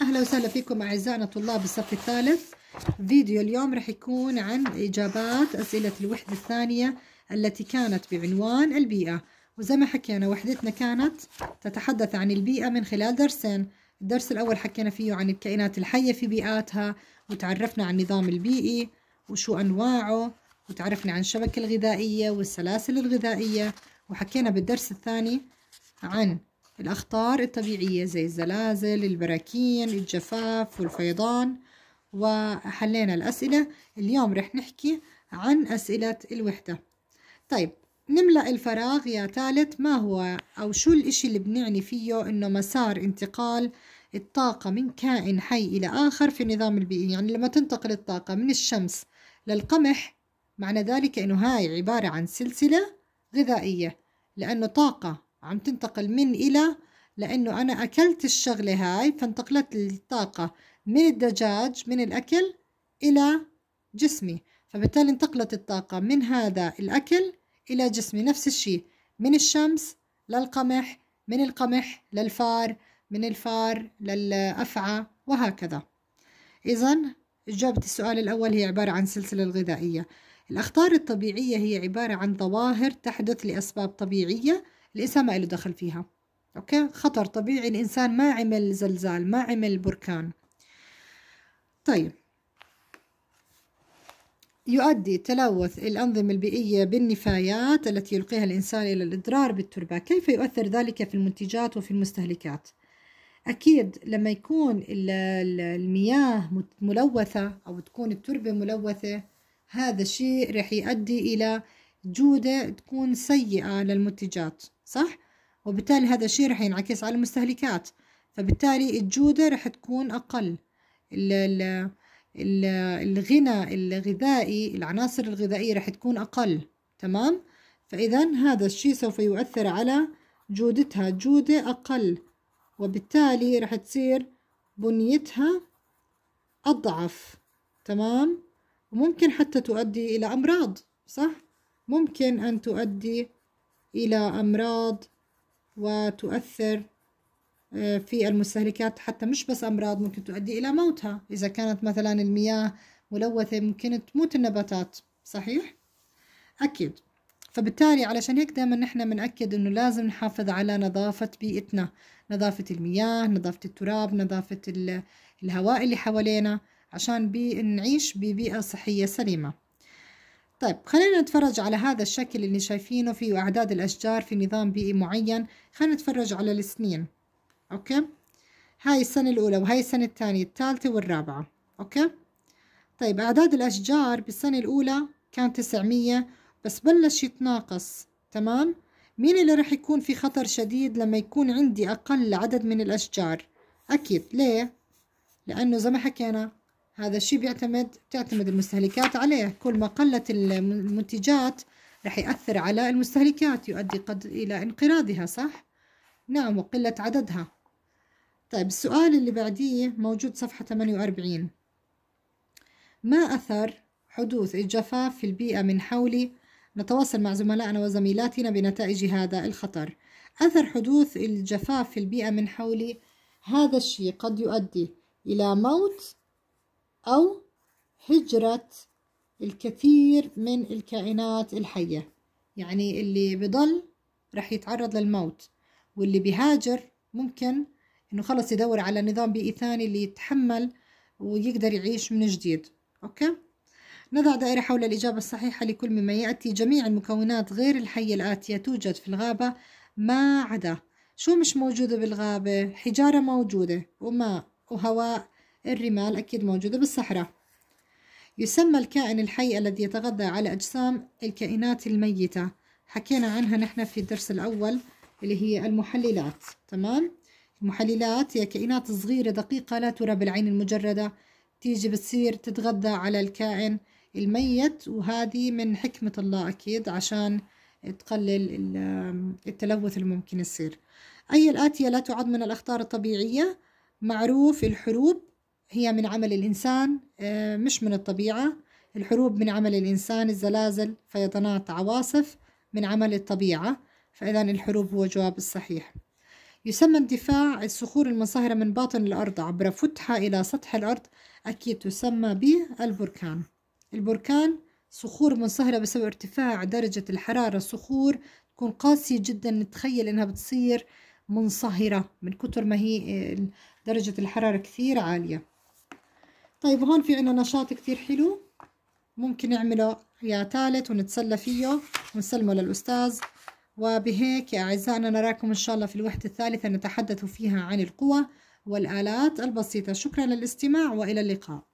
أهلا وسهلا فيكم أعزائنا طلاب الصف الثالث فيديو اليوم رح يكون عن إجابات أسئلة الوحدة الثانية التي كانت بعنوان البيئة وزي ما حكينا وحدتنا كانت تتحدث عن البيئة من خلال درسين الدرس الأول حكينا فيه عن الكائنات الحية في بيئاتها وتعرفنا عن النظام البيئي وشو أنواعه وتعرفنا عن الشبكة الغذائية والسلاسل الغذائية وحكينا بالدرس الثاني عن الأخطار الطبيعية زي الزلازل البراكين الجفاف والفيضان وحلينا الأسئلة اليوم رح نحكي عن أسئلة الوحدة طيب نملأ الفراغ يا تالت ما هو أو شو الإشي اللي بنعني فيه إنه مسار انتقال الطاقة من كائن حي إلى آخر في النظام البيئي يعني لما تنتقل الطاقة من الشمس للقمح معنى ذلك إنه هاي عبارة عن سلسلة غذائية لأنه طاقة عم تنتقل من إلى لأنه أنا أكلت الشغلة هاي فانتقلت الطاقة من الدجاج من الأكل إلى جسمي فبالتالي انتقلت الطاقة من هذا الأكل إلى جسمي نفس الشيء من الشمس للقمح من القمح للفار من الفار للأفعى وهكذا إذا إجابة السؤال الأول هي عبارة عن سلسلة الغذائية الأخطار الطبيعية هي عبارة عن ظواهر تحدث لأسباب طبيعية الإنسان ما له دخل فيها أوكي خطر طبيعي الإنسان ما عمل زلزال ما عمل بركان طيب يؤدي تلوث الأنظمة البيئية بالنفايات التي يلقيها الإنسان إلى الإضرار بالتربة كيف يؤثر ذلك في المنتجات وفي المستهلكات؟ أكيد لما يكون المياه ملوثة أو تكون التربة ملوثة هذا الشيء رح يؤدي إلى جودة تكون سيئة للمنتجات صح؟ وبالتالي هذا الشيء رح ينعكس على المستهلكات فبالتالي الجودة رح تكون أقل ال ال الغنى الغذائي العناصر الغذائية رح تكون أقل تمام؟ فإذا هذا الشيء سوف يؤثر على جودتها جودة أقل وبالتالي رح تصير بنيتها أضعف تمام؟ وممكن حتى تؤدي إلى أمراض صح؟ ممكن أن تؤدي إلى أمراض وتؤثر آه، في المستهلكات حتى مش بس أمراض ممكن تؤدي إلى موتها إذا كانت مثلا المياه ملوثة ممكن تموت النباتات صحيح؟ أكيد فبالتالي علشان هيك دائما نحن بنأكد إنه لازم نحافظ على نظافة بيئتنا نظافة المياه نظافة التراب نظافة الهواء اللي حوالينا عشان بنعيش ببيئة صحية سليمة طيب خلينا نتفرج على هذا الشكل اللي شايفينه فيه أعداد الأشجار في نظام بيئي معين خلينا نتفرج على السنين أوكي هاي السنة الأولى وهاي السنة الثانية الثالثة والرابعة أوكي طيب أعداد الأشجار بالسنة الأولى كان 900 بس بلش يتناقص تمام مين اللي راح يكون في خطر شديد لما يكون عندي أقل عدد من الأشجار أكيد ليه لأنه زي ما حكينا هذا الشيء بيعتمد بتعتمد المستهلكات عليه كل ما قلت المنتجات رح يأثر على المستهلكات يؤدي قد إلى انقراضها صح؟ نعم وقلة عددها طيب السؤال اللي بعديه موجود صفحة 48 ما أثر حدوث الجفاف في البيئة من حولي نتواصل مع زملائنا وزميلاتنا بنتائج هذا الخطر أثر حدوث الجفاف في البيئة من حولي هذا الشيء قد يؤدي إلى موت أو هجرة الكثير من الكائنات الحية يعني اللي بضل رح يتعرض للموت واللي بيهاجر ممكن إنه خلص يدور على نظام بيئي ثاني اللي يتحمل ويقدر يعيش من جديد أوكي نضع دائرة حول الإجابة الصحيحة لكل مما يأتي جميع المكونات غير الحية الآتية توجد في الغابة ما عدا شو مش موجودة بالغابة حجارة موجودة وماء وهواء الرمال أكيد موجودة بالصحراء يسمى الكائن الحي الذي يتغذى على أجسام الكائنات الميتة حكينا عنها نحن في الدرس الأول اللي هي المحللات تمام المحللات هي كائنات صغيرة دقيقة لا ترى بالعين المجردة تيجي بتصير تتغذى على الكائن الميت وهذه من حكمة الله أكيد عشان تقلل التلوث الممكن يصير أي الآتية لا تعد من الأخطار الطبيعية معروف الحروب هي من عمل الإنسان آه، مش من الطبيعة الحروب من عمل الإنسان الزلازل فيضانات عواصف من عمل الطبيعة فإذا الحروب هو جواب الصحيح يسمى اندفاع الصخور المنصهرة من باطن الأرض عبر فتحة إلى سطح الأرض أكيد تسمى بالبركان البركان صخور منصهرة بسبب ارتفاع درجة الحرارة الصخور تكون قاسية جدا نتخيل إنها بتصير منصهرة من كتر ما هي آه، درجة الحرارة كثير عالية طيب هون في عنا نشاط كتير حلو ممكن نعمله يا ثالث ونتسلى فيه ونسلمه للأستاذ وبهيك يا أعزائنا نراكم إن شاء الله في الوحدة الثالثة نتحدث فيها عن القوى والآلات البسيطة شكرا للاستماع وإلى اللقاء